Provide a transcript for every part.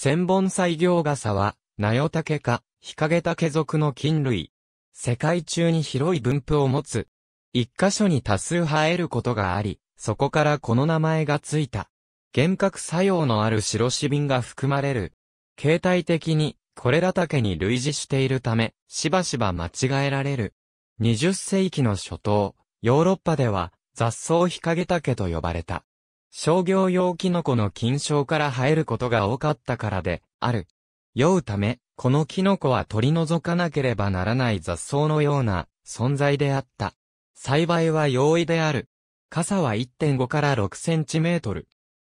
千本菜行傘は、名代竹か、日陰竹属の菌類。世界中に広い分布を持つ。一箇所に多数生えることがあり、そこからこの名前がついた。幻覚作用のある白シビンが含まれる。形態的に、これら竹に類似しているため、しばしば間違えられる。20世紀の初頭、ヨーロッパでは、雑草日陰竹と呼ばれた。商業用キノコの菌床から生えることが多かったからで、ある。酔うため、このキノコは取り除かなければならない雑草のような存在であった。栽培は容易である。傘は1.5から6センチメートル。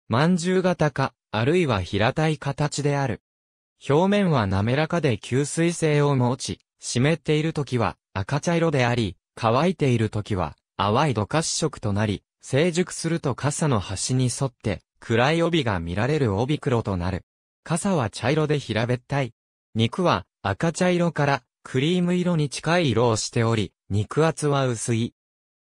饅頭型か、あるいは平たい形である。表面は滑らかで吸水性を持ち、湿っている時は赤茶色であり、乾いている時は淡い土褐色となり、成熟すると傘の端に沿って、暗い帯が見られる帯黒となる。傘は茶色で平べったい。肉は赤茶色からクリーム色に近い色をしており、肉厚は薄い。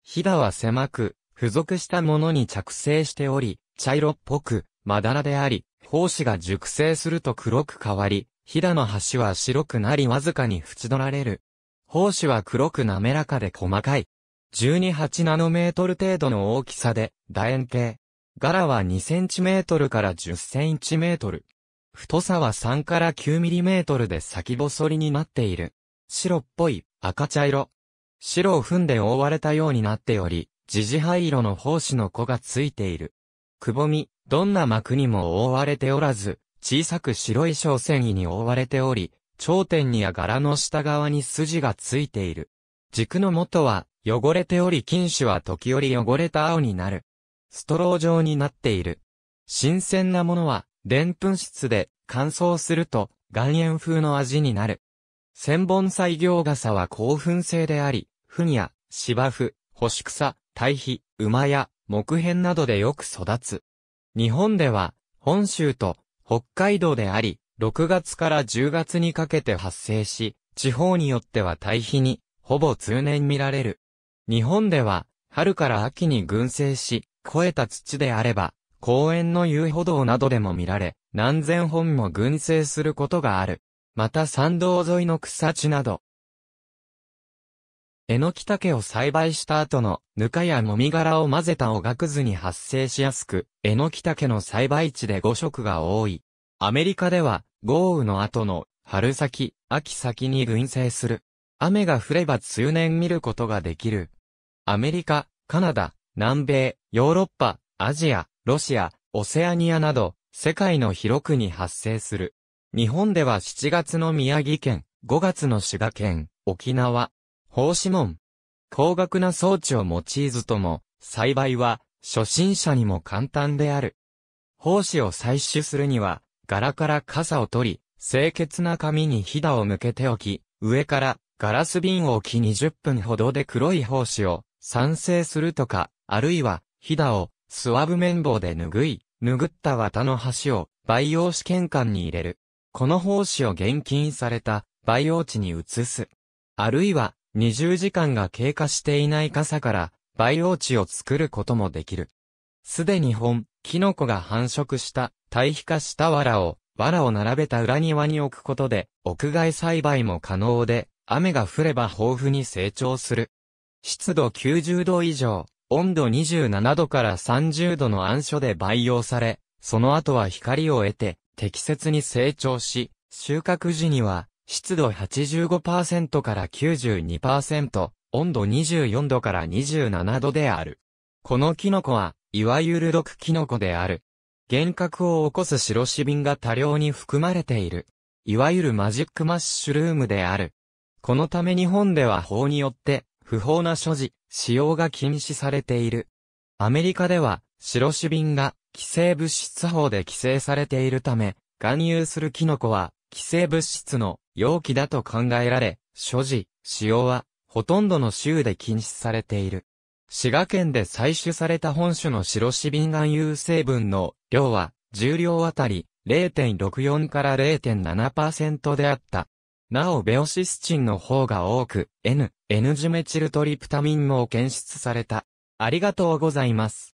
ひだは狭く、付属したものに着生しており、茶色っぽく、まだらであり、胞子が熟成すると黒く変わり、ひだの端は白くなりわずかに縁取られる。胞子は黒く滑らかで細かい。12.8ナノメートル程度の大きさで、楕円形。柄は2センチメートルから10センチメートル。太さは3から9ミリメートルで先細りになっている。白っぽい、赤茶色。白を踏んで覆われたようになっており、ジジ灰色の胞子の子がついている。くぼみ、どんな膜にも覆われておらず、小さく白い小繊維に覆われており、頂点には柄の下側に筋がついている。軸の元は汚れており菌種は時折汚れた青になる。ストロー状になっている。新鮮なものは、でんぷん質で乾燥すると岩塩風の味になる。千本菜行傘は興奮性であり、ふにや、芝生、干し草、堆肥、馬や、木片などでよく育つ。日本では、本州と北海道であり、6月から10月にかけて発生し、地方によっては堆肥に、ほぼ通年見られる。日本では、春から秋に群生し、肥えた土であれば、公園の遊歩道などでも見られ、何千本も群生することがある。また山道沿いの草地など。えのき竹を栽培した後の、ぬかやもみ殻を混ぜたおがくずに発生しやすく、えのき竹の栽培地で5色が多い。アメリカでは、豪雨の後の、春先、秋先に群生する。雨が降れば通年見ることができる。アメリカ、カナダ、南米、ヨーロッパ、アジア、ロシア、オセアニアなど、世界の広くに発生する。日本では7月の宮城県、5月の滋賀県、沖縄、法師門。高額な装置を用いずとも、栽培は、初心者にも簡単である。胞子を採取するには、柄から傘を取り、清潔な紙にひだを向けておき、上からガラス瓶を置き20分ほどで黒い胞子を賛成するとか、あるいは、ひだを、スワブ綿棒で拭い、拭った綿の端を、培養試験管に入れる。この胞子を現金された、培養地に移す。あるいは、20時間が経過していない傘から、培養地を作ることもできる。すでに本、キノコが繁殖した、堆肥化した藁を、藁を並べた裏庭に置くことで、屋外栽培も可能で、雨が降れば豊富に成長する。湿度90度以上、温度27度から30度の暗所で培養され、その後は光を得て、適切に成長し、収穫時には、湿度85%から92%、温度24度から27度である。このキノコは、いわゆる毒キノコである。幻覚を起こす白シビンが多量に含まれている。いわゆるマジックマッシュルームである。このため日本では法によって、不法な所持、使用が禁止されている。アメリカでは、白シビンが、規制物質法で規制されているため、含有するキノコは、規制物質の容器だと考えられ、所持、使用は、ほとんどの州で禁止されている。滋賀県で採取された本種の白シビン含有成分の量は、重量あたり0.64から0.7%であった。なおベオシスチンの方が多く、N、N ジメチルトリプタミンも検出された。ありがとうございます。